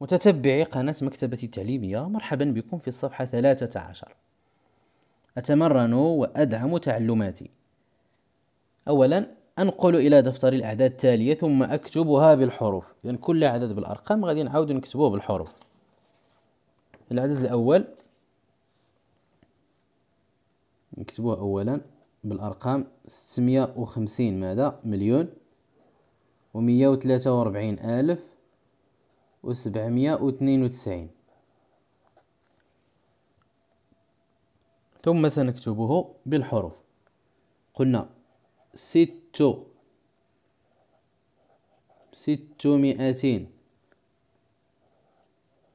متتبعي قناة مكتبتي التعليمية مرحبا بكم في الصفحة 13 أتمرن وأدعم تعلماتي أولا أنقل إلى دفتر الأعداد التالية ثم أكتبها بالحروف لأن يعني كل عدد بالأرقام غادي نعاود نكتبوه بالحروف العدد الأول نكتبوه أولا بالأرقام 650 ماذا مليون ومية وثلاثة وأربعين ألف وسبعمية وتسعين ثم سنكتبه بالحروف قلنا ست ستمائتين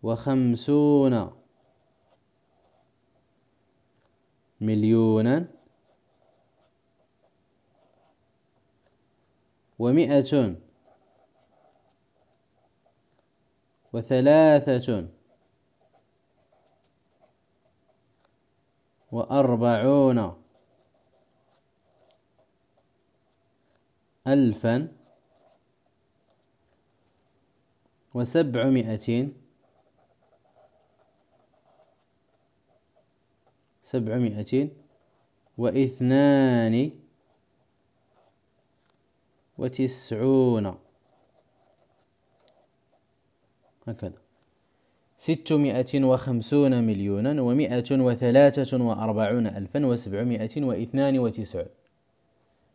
وخمسون مليونا ومئة وثلاثة وأربعون ألفا وسبعمائة سبعمائة واثنان وتسعون هكذا ستمائة وخمسون مليونا ومائة وثلاثة وأربعون ألفا وسبعمائة واثنان وتسعون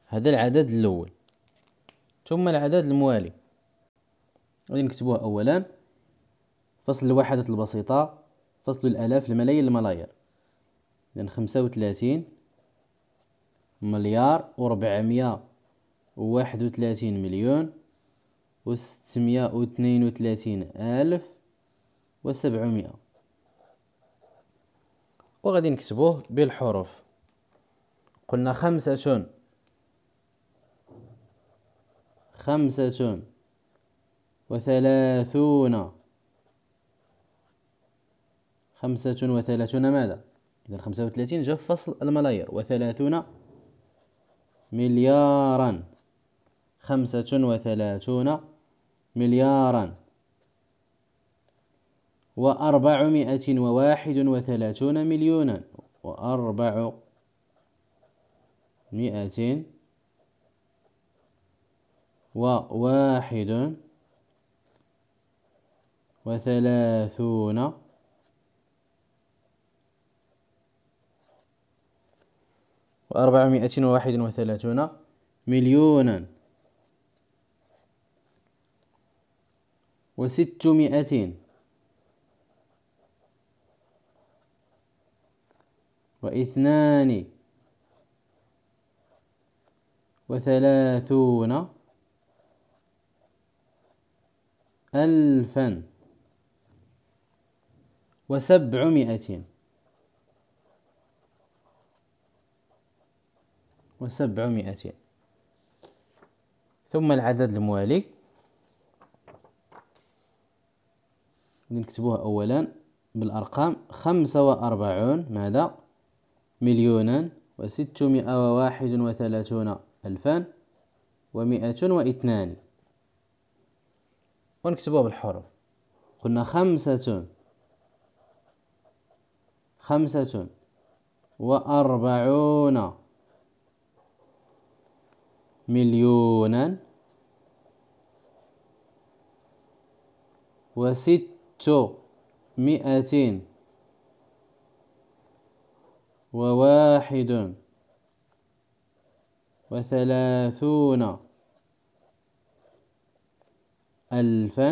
هذا العدد الأول ثم العدد الموالي غادي نكتبوه أولا فصل الوحدات البسيطة فصل الآلاف الملايين الملايير إذن خمسة وثلاثين مليار وربعمية وواحد وثلاثين مليون وستمائة واثنين وثلاثين ألف وسبعمائة وغادي نكتبوه بالحروف قلنا خمسة خمسة وثلاثون خمسة وثلاثون ماذا؟ إذا خمسة وثلاثين جا فصل الملايير وثلاثون مليارا خمسة وثلاثون مليارا وأربعمائة وواحد وثلاثون مليونا وأربع مائة وواحد وثلاثون وأربعمائة وواحد وثلاثون مليونا وستمائة واثنان وثلاثون ألفا وسبعمائة وسبعمائة ثم العدد الموالي نكتبوها أولا بالأرقام خمسة وأربعون ماذا مليونا وستمائة وواحد وثلاثون ألفا ومائة واثنان ونكتبوها بالحروف قلنا خمسة خمسة وأربعون مليونا وست مئة وواحد وثلاثون ألفا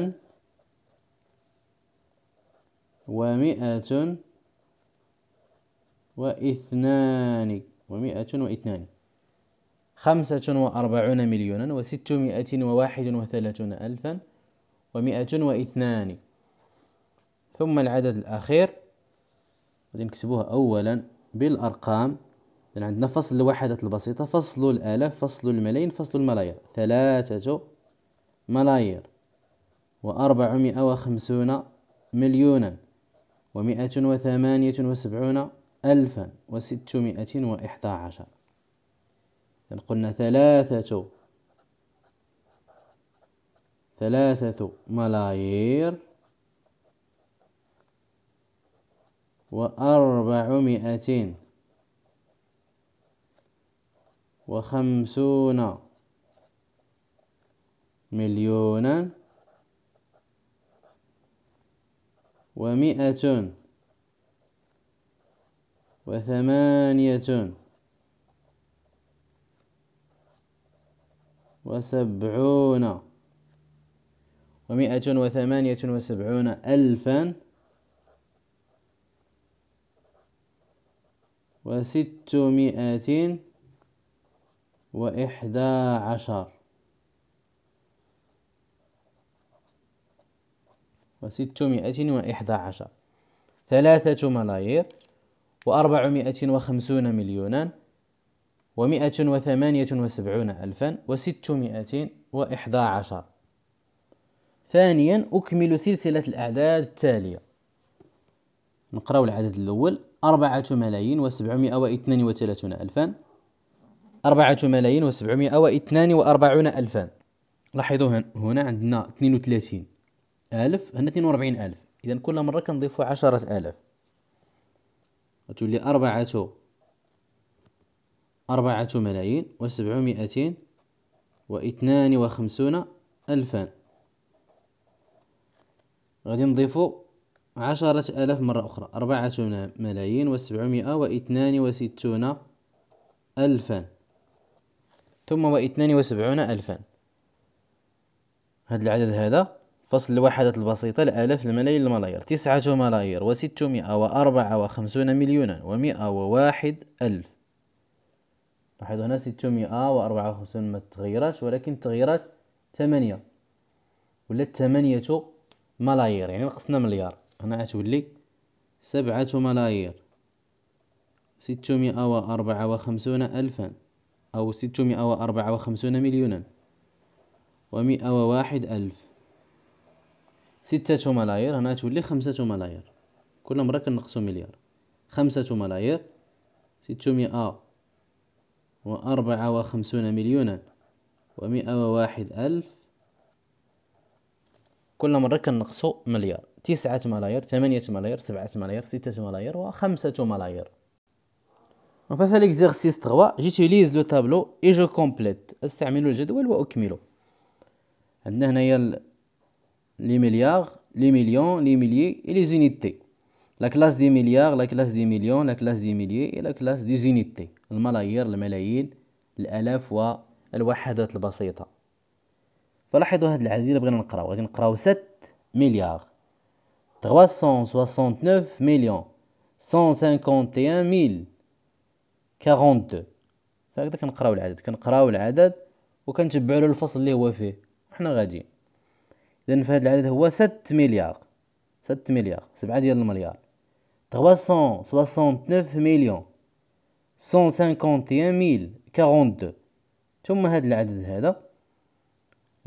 ومئة واثنان ومئة واثنان خمسة وأربعون مليونا وستمائة وواحد وثلاثون ألفا ومئة واثنان ثم العدد الأخير غادي نكتبوها أولا بالأرقام إذن عندنا فصل الوحدات البسيطة فصل الآلاف فصل الملايين فصل الملايير ثلاثة ملايير وأربعمائة وخمسون مليونا ومائة وثمانية وسبعون ألفا وستمائة وإحدى عشر إذن قلنا ثلاثة ثلاثة ملايير وأربعمائة وخمسون مليونا ومئة وثمانية وسبعون ومئة وثمانية وسبعون ألفا وستمائة وإحدى عشر وستمائة وإحدى عشر ثلاثة ملايير وأربعمائة وخمسون مليونا ومائة وثمانية وسبعون ألفا وستمائة وإحدى عشر ثانيا أكمل سلسلة الأعداد التالية نقرأ العدد الأول أربعة ملايين وسبعمائة واثنان وثلاثون ألفان أربعة ملايين وسبعمائة واثنان وأربعون ألفان لاحظوا هنا عندنا اثنين وثلاثين ألف هنا اثنين وأربعين ألف إذا كل مرة كنضيف عشرة آلاف وتولي أربعة أربعة ملايين وسبعمائتين واثنان وخمسون ألفان غادي نضيفو عشرة آلاف مرة أخرى أربعة ملايين وسبعمائة واثنان وستون ألفا ثم واثنان وسبعون ألفا هذا العدد هذا فصل الوحدات البسيطة الآلاف الملايين الملايير تسعة ملايير وستمائة وأربعة وخمسون مليونا ومائة وواحد ألف لاحظوا هنا ستمائة وأربعة وخمسون ما تغيرش ولكن تغيرت ثمانية ولا ثمانية ملايير يعني نقصنا مليار هنا غتولي سبعة ملايير ستمائة وأربعة وخمسون ألفا أو ستمائة وأربعة وخمسون مليونا ومائة وواحد ألف ستة ملايير هنا تولي خمسة ملايير كل مرة كنقصو مليار خمسة ملايير ستمائة وأربعة وخمسون مليونا ومائة وواحد ألف كل مرة كنقصو مليار تسعة ملايير ثمانية ملايير سبعة ملايير ستة ملايير وخمسة ملايير فاش ليكزيرسيس 3 جيتيليز لو تابلو اي جو كومبليت استعمل الجدول واكمله عندنا هنايا لي مليار لي مليون لي مليي اي لي زونيتي لا كلاس دي مليار لا كلاس دي مليون لا كلاس دي مليي اي لا كلاس دي زونيتي الملايير الملايين الالاف والوحدات البسيطه فلاحظوا هاد العديد بغينا نقراو غادي نقراو 7 مليار 369 مليون 151 ميل 42 فهكذا كنقراو العدد كنقراو العدد وكنتبعوا الفصل اللي هو فيه وحنا غاديين اذا فهاد العدد هو 7 مليار 7 مليار 7 ديال المليار 369 مليون 151 ميل 42 ثم هاد العدد هذا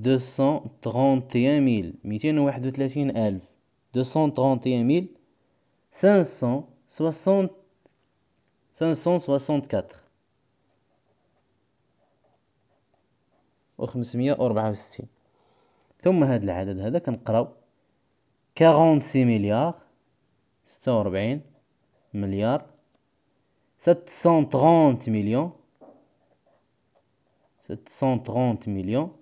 دو سون ميل ميتين وواحد ألف دو سون تغونتيان ميل ثم هاد العدد هذا كنقراو 46 سي مليار ستة مليار 730 مليون 730 مليون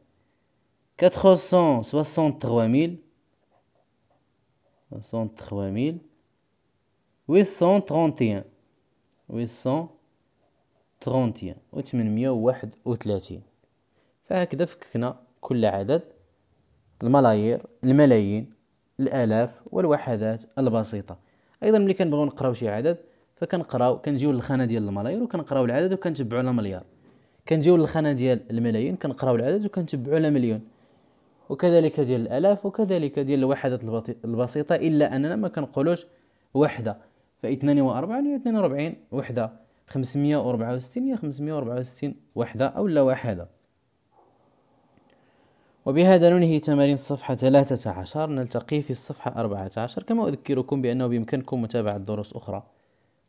463 831 و فهكذا فككنا كل عدد الملايير الملايين الالاف والوحدات البسيطه ايضا ملي كنبغيو نقراو شي عدد فكنقراو كنجيو للخانه ديال الملايير وكنقراو العدد وكنتبعو على مليار كنجيو للخانه ديال الملايين كنقراو العدد وكنتبعو على مليون وكذلك ديال الالاف وكذلك ديال الوحدات البسيطه الا اننا ما كنقولوش وحده فاثنان واربعون هي 42 وحده 564 هي 564 وحده او لا وحده وبهذا ننهي تمارين الصفحة 13 نلتقي في الصفحة 14 كما أذكركم بأنه بإمكانكم متابعة دروس أخرى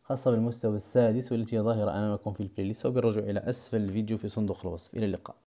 خاصة بالمستوى السادس والتي ظاهرة أمامكم في البلاي ليست وبالرجوع إلى أسفل الفيديو في صندوق الوصف إلى اللقاء